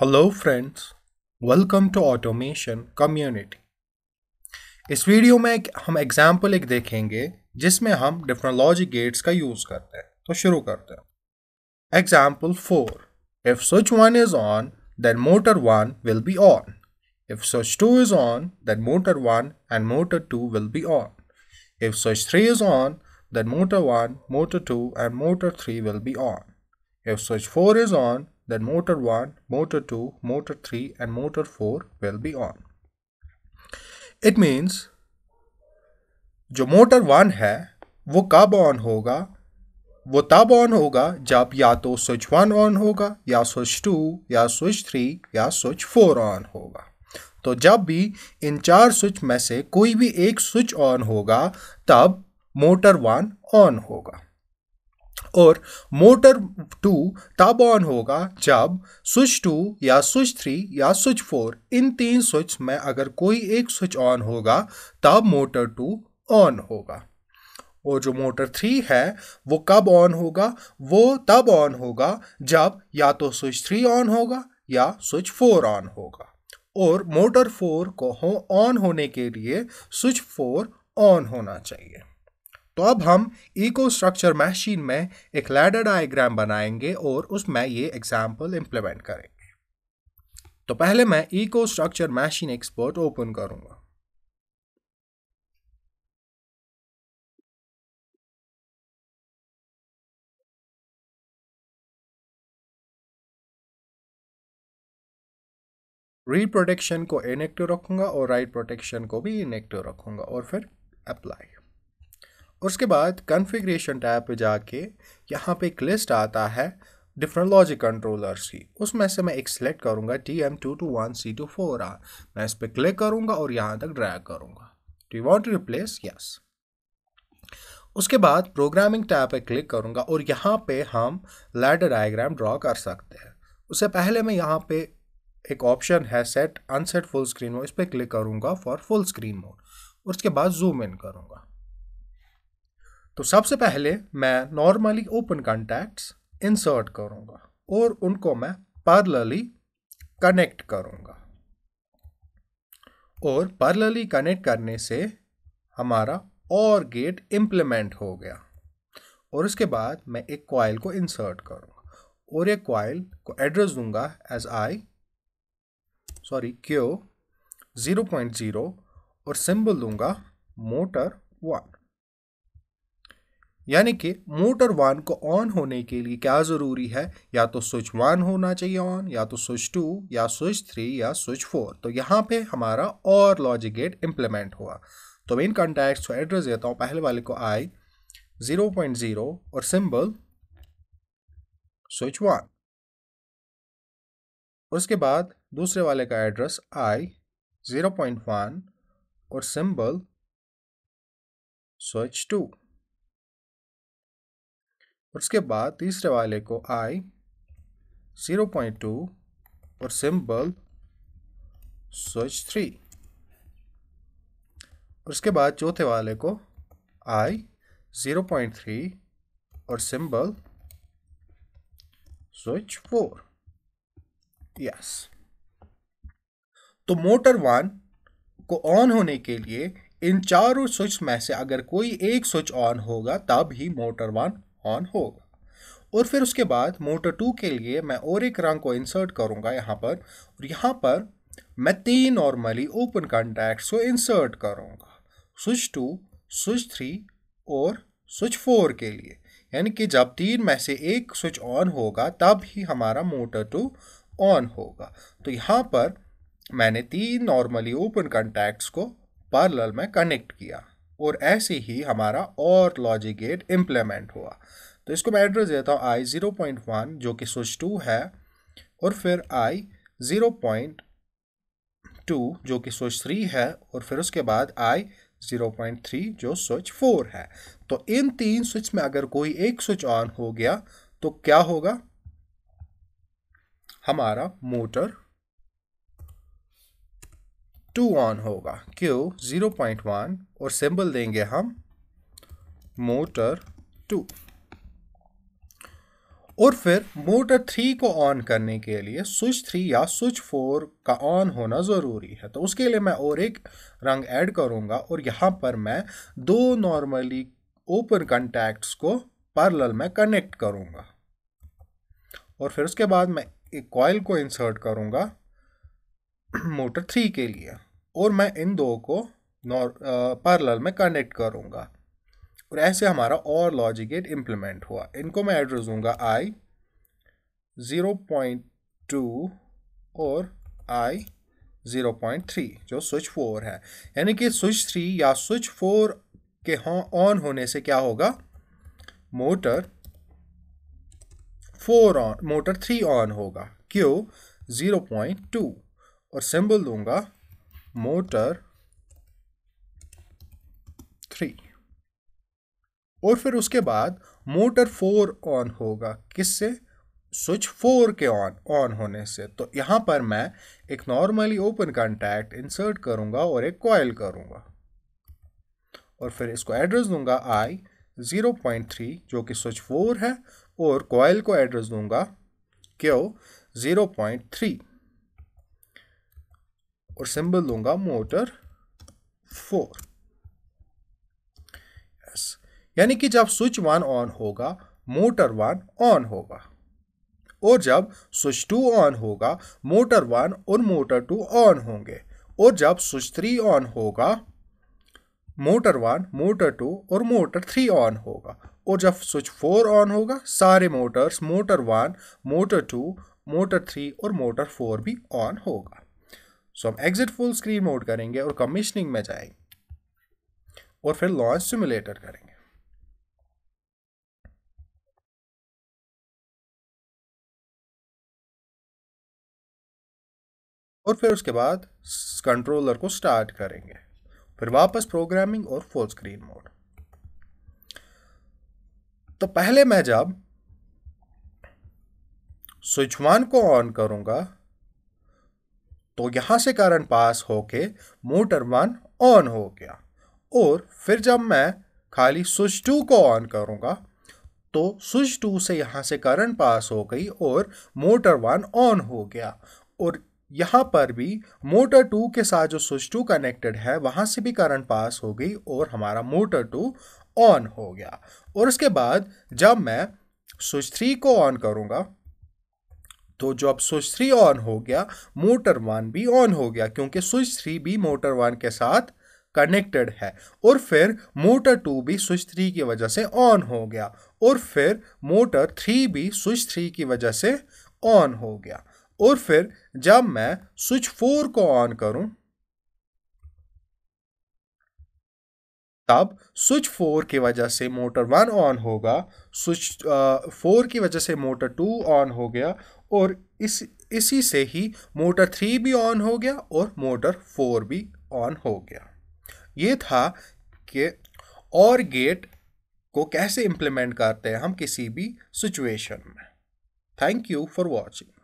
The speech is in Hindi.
Hello friends welcome to automation community इस वीडियो में एक, हम एग्जाम्पल एक देखेंगे जिसमें हम डिफ्रोलॉजी गेट्स का यूज करते हैं तो शुरू करते हैं example four if switch one is on then motor one will be on If switch 2 is on, then motor 1 and motor 2 will be on. If switch 3 is on, then motor 1, motor 2 and motor 3 will be on. If switch 4 is on, then motor 1, motor 2, motor 3 and motor 4 will be on. It means जो मोटर 1 है वो कब ऑन होगा वो तब ऑन होगा जब या तो स्विच वन ऑन होगा या स्विच टू या स्विच थ्री या स्विच फोर ऑन होगा तो जब भी इन चार स्विच में से कोई भी एक स्विच ऑन होगा तब मोटर वन ऑन होगा और मोटर टू तब ऑन होगा जब स्विच टू या स्विच थ्री या स्विच फोर इन तीन स्विच में अगर कोई एक स्विच ऑन होगा तब मोटर टू ऑन होगा और जो मोटर थ्री है वो कब ऑन होगा वो तब ऑन होगा जब या तो स्विच थ्री ऑन होगा या स्विच फोर ऑन होगा और मोटर फोर को हो ऑन होने के लिए स्विच फोर ऑन होना चाहिए तो अब हम इको स्ट्रक्चर मशीन में एक लैडर डायग्राम बनाएंगे और उसमें ये एग्जाम्पल इम्प्लीमेंट करेंगे तो पहले मैं EcoStruxure machine expert open करूँगा रीड प्रोटेक्शन को इनेक्टिव रखूँगा और राइट प्रोटेक्शन को भी इनेक्टिव रखूँगा और फिर अप्लाई उसके बाद कॉन्फ़िगरेशन टैब पे जाके यहाँ पे एक लिस्ट आता है डिफरेंट लॉजिक कंट्रोलर्स की उसमें से मैं एक सिलेक्ट करूँगा T M two two one C two four R मैं इस पर क्लिक करूँगा और यहाँ तक ड्रैग करूँगा to want to replace yes उसके बाद प्रोग्रामिंग टैब पे क्लिक करूँगा और यहाँ पे हम लैडर डायग्राम ड्रॉ कर सकते हैं उससे पहले मैं यहाँ पे एक ऑप्शन है set unset full screen mode इस पर क्लिक करूंगा फॉर फुल स्क्रीन मोड और उसके बाद जूम इन करूंगा तो सबसे पहले मैं नॉर्मली ओपन कॉन्टैक्ट्स इंसर्ट करूंगा और उनको मैं पार्लली कनेक्ट करूंगा और पार्लली कनेक्ट करने से हमारा और गेट इम्प्लीमेंट हो गया और उसके बाद मैं एक क्वाइल को इंसर्ट करूँगा और एक क्वाइल को एड्रेस दूंगा as I sorry Q zero point zero और सिंबल दूंगा मोटर वन यानी कि मोटर वन को ऑन होने के लिए क्या ज़रूरी है या तो स्विच वन होना चाहिए ऑन या तो स्विच टू या स्विच थ्री या स्विच फोर तो यहां पे हमारा और लॉजिक गेट इंप्लीमेंट हुआ तो मेन कॉन्टैक्ट को एड्रेस देता हूं पहले वाले को आई ज़ीरो पॉइंट ज़ीरो और सिंबल स्विच वन उसके बाद दूसरे वाले का address I zero point one और सिंबल स्विच टू और उसके बाद तीसरे वाले को आई ज़ीरो पॉइंट टू और सिंबल स्विच थ्री और उसके बाद चौथे वाले को आई ज़ीरो पॉइंट थ्री और सिंबल स्विच फोर यस तो मोटर वन को ऑन होने के लिए इन चारों स्विच में से अगर कोई एक स्विच ऑन होगा तब ही मोटर वन ऑन होगा और फिर उसके बाद मोटर टू के लिए मैं और एक रंग को इंसर्ट करूँगा यहाँ पर और यहाँ पर मैं तीन नॉर्मली ओपन कॉन्टैक्ट को इंसर्ट करूँगा स्विच टू स्विच थ्री और स्विच फोर के लिए यानी कि जब तीन में से एक स्विच ऑन होगा तब ही हमारा मोटर टू ऑन होगा तो यहाँ पर मैंने तीन नॉर्मली ओपन कॉन्टैक्ट्स को पार्लर में कनेक्ट किया और ऐसे ही हमारा और लॉजिक गेट इम्प्लीमेंट हुआ तो इसको मैं एड्रेस देता हूँ आई ज़ीरो पॉइंट वन जो कि स्विच टू है और फिर आई ज़ीरो पॉइंट टू जो कि स्विच थ्री है और फिर उसके बाद आई ज़ीरो पॉइंट थ्री जो स्विच फोर है तो इन तीन स्विच में अगर कोई एक स्विच ऑन हो गया तो क्या होगा हमारा मोटर टू ऑन होगा क्यों ज़ीरो पॉइंट वन और सिंबल देंगे हम मोटर टू और फिर मोटर थ्री को ऑन करने के लिए स्विच थ्री या स्विच फोर का ऑन होना ज़रूरी है तो उसके लिए मैं और एक रंग ऐड करूँगा और यहाँ पर मैं दो नॉर्मली ओपन कंटैक्ट्स को पैरेलल में कनेक्ट करूँगा और फिर उसके बाद मैं एक कॉयल को इंसर्ट करूँगा मोटर थ्री के लिए और मैं इन दो को पैरेलल में कनेक्ट करूँगा और ऐसे हमारा और लॉजिक गेट इम्प्लीमेंट हुआ इनको मैं एड्रेस दूँगा आई ज़ीरो पॉइंट टू और आई ज़ीरो पॉइंट थ्री जो स्विच फोर है यानी कि स्विच थ्री या स्विच फोर के ऑन होने से क्या होगा motor four on motor three on होगा क्यों ज़ीरो पॉइंट टू और सिंबल दूंगा मोटर थ्री और फिर उसके बाद मोटर फोर ऑन होगा किससे स्विच फोर के ऑन ऑन होने से तो यहाँ पर मैं एक नॉर्मली ओपन कॉन्टैक्ट इंसर्ट करूंगा और एक कॉयल करूँगा और फिर इसको एड्रेस दूंगा आई ज़ीरो पॉइंट थ्री जो कि स्विच फोर है और कॉयल को एड्रेस दूंगा क्यों ज़ीरो पॉइंट थ्री और सिंबल दूंगा मोटर फोर yes. यानी कि जब स्विच वन ऑन होगा मोटर वन ऑन होगा और जब स्विच टू ऑन होगा मोटर वन और मोटर टू ऑन होंगे और जब स्विच थ्री ऑन होगा मोटर वन मोटर टू और मोटर थ्री ऑन होगा और जब स्विच फोर ऑन होगा सारे motors motor one motor two motor three और मोटर फोर भी ऑन होगा सो हम एग्जिट फुल स्क्रीन मोड करेंगे और कमिश्निंग में जाएंगे और फिर लॉन्च सिमुलेटर करेंगे और फिर उसके बाद कंट्रोलर को स्टार्ट करेंगे फिर वापस प्रोग्रामिंग और फुल स्क्रीन मोड तो पहले मैं जब स्विच वन को ऑन करूंगा तो यहाँ से करंट पास होके मोटर वन ऑन हो गया और फिर जब मैं खाली स्विच टू को ऑन करूँगा तो स्विच टू से यहाँ से करंट पास हो गई और मोटर वन ऑन हो गया और यहाँ पर भी मोटर टू के साथ जो स्विच टू कनेक्टेड है वहाँ से भी करंट पास हो गई और हमारा मोटर टू ऑन हो गया और उसके बाद जब मैं स्विच थ्री को ऑन करूँगा तो जो अब स्विच थ्री ऑन हो गया मोटर वन भी ऑन हो गया क्योंकि स्विच थ्री भी मोटर वन के साथ कनेक्टेड है और फिर मोटर टू भी स्विच थ्री की वजह से ऑन हो गया और फिर मोटर थ्री भी स्विच थ्री की वजह से ऑन हो गया और फिर जब मैं स्विच फोर को ऑन करूं तब स्विच फोर की वजह से मोटर वन ऑन होगा स्विच फोर की वजह से मोटर टू ऑन हो गया और इस इसी से ही मोटर थ्री भी ऑन हो गया और मोटर फोर भी ऑन हो गया ये था कि और गेट को कैसे इम्प्लीमेंट करते हैं हम किसी भी सिचुएशन में थैंक यू फॉर वॉचिंग